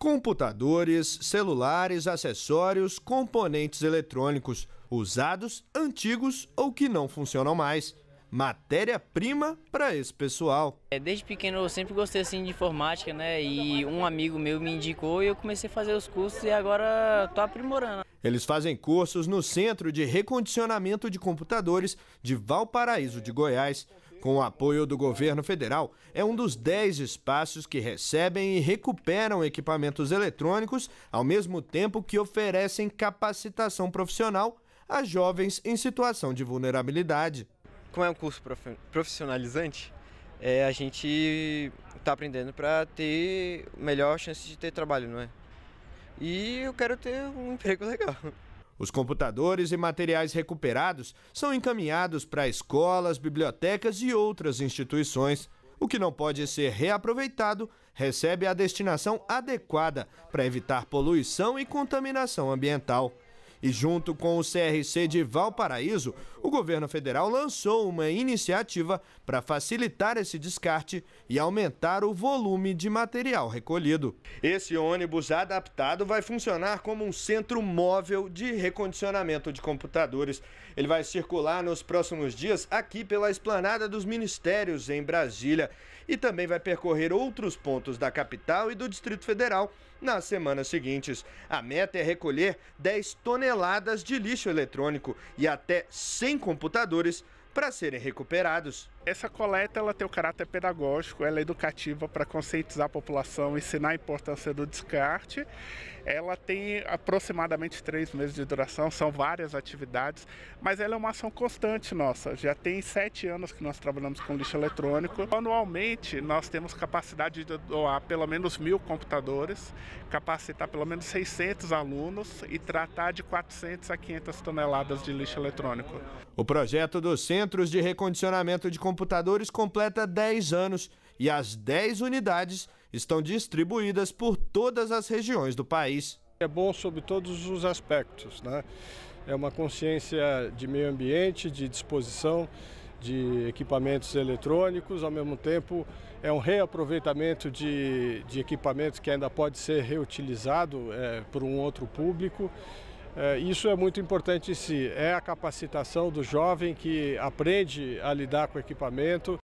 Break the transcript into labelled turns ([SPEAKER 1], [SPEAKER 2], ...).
[SPEAKER 1] computadores, celulares, acessórios, componentes eletrônicos usados, antigos ou que não funcionam mais. Matéria-prima para esse pessoal.
[SPEAKER 2] É, desde pequeno eu sempre gostei assim, de informática, né? E um amigo meu me indicou e eu comecei a fazer os cursos e agora estou aprimorando.
[SPEAKER 1] Eles fazem cursos no Centro de Recondicionamento de Computadores de Valparaíso de Goiás com o apoio do governo federal, é um dos 10 espaços que recebem e recuperam equipamentos eletrônicos, ao mesmo tempo que oferecem capacitação profissional a jovens em situação de vulnerabilidade. Como é um curso profissionalizante, é, a gente está aprendendo para ter melhor chance de ter trabalho, não é? E eu quero ter um emprego legal. Os computadores e materiais recuperados são encaminhados para escolas, bibliotecas e outras instituições. O que não pode ser reaproveitado recebe a destinação adequada para evitar poluição e contaminação ambiental. E junto com o CRC de Valparaíso, o governo federal lançou uma iniciativa para facilitar esse descarte e aumentar o volume de material recolhido. Esse ônibus adaptado vai funcionar como um centro móvel de recondicionamento de computadores. Ele vai circular nos próximos dias aqui pela esplanada dos ministérios em Brasília e também vai percorrer outros pontos da capital e do Distrito Federal nas semanas seguintes. A meta é recolher 10 toneladas toneladas de lixo
[SPEAKER 3] eletrônico e até
[SPEAKER 1] 100 computadores para serem recuperados.
[SPEAKER 3] Essa coleta ela tem o um caráter pedagógico, ela é educativa para conscientizar a população, ensinar a importância do descarte. Ela tem aproximadamente três meses de duração, são várias atividades, mas ela é uma ação constante nossa. Já tem sete anos que nós trabalhamos com lixo eletrônico. Anualmente nós temos capacidade de doar pelo menos mil computadores, capacitar pelo menos 600 alunos e tratar de 400 a 500 toneladas de lixo eletrônico.
[SPEAKER 1] O projeto do centro Centros de Recondicionamento de Computadores completa 10 anos e as 10 unidades estão distribuídas por
[SPEAKER 2] todas as regiões do país. É bom sobre todos os aspectos, né? É uma consciência de meio ambiente, de disposição de equipamentos eletrônicos, ao mesmo tempo é um reaproveitamento de, de equipamentos que ainda pode ser reutilizado é, por um outro público. É, isso é muito importante em si, é a capacitação do jovem que aprende a lidar com o equipamento,